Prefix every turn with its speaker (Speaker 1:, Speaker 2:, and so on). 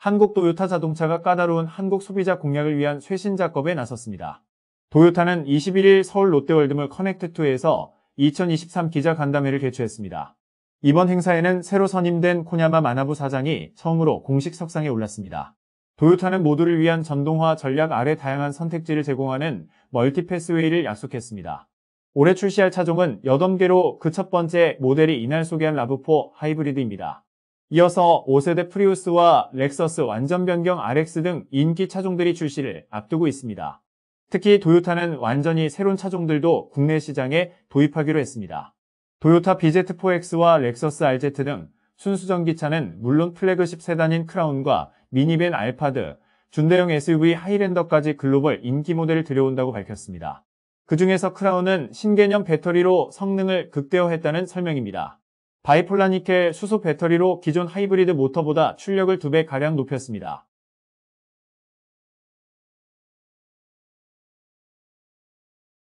Speaker 1: 한국 도요타 자동차가 까다로운 한국 소비자 공략을 위한 쇄신 작업에 나섰습니다. 도요타는 21일 서울 롯데월드몰 커넥트2에서 2023 기자 간담회를 개최했습니다. 이번 행사에는 새로 선임된 코냐마 마나부 사장이 처음으로 공식 석상에 올랐습니다. 도요타는 모두를 위한 전동화 전략 아래 다양한 선택지를 제공하는 멀티패스웨이를 약속했습니다. 올해 출시할 차종은 8개로 그 첫 번째 모델이 이날 소개한 라브4 하이브리드입니다. 이어서 5세대 프리우스와 렉서스 완전 변경 RX 등 인기 차종들이 출시를 앞두고 있습니다. 특히 도요타는 완전히 새로운 차종들도 국내 시장에 도입하기로 했습니다. 도요타 BZ4X와 렉서스 RZ 등 순수전기차는 물론 플래그십 세단인 크라운과 미니밴 알파드, 준대형 SUV 하이랜더까지 글로벌 인기 모델을 들여온다고 밝혔습니다. 그 중에서 크라운은 신개념 배터리로 성능을 극대화했다는 설명입니다. 바이폴라니켈 수소 배터리로 기존 하이브리드 모터보다 출력을
Speaker 2: 2배가량 높였습니다.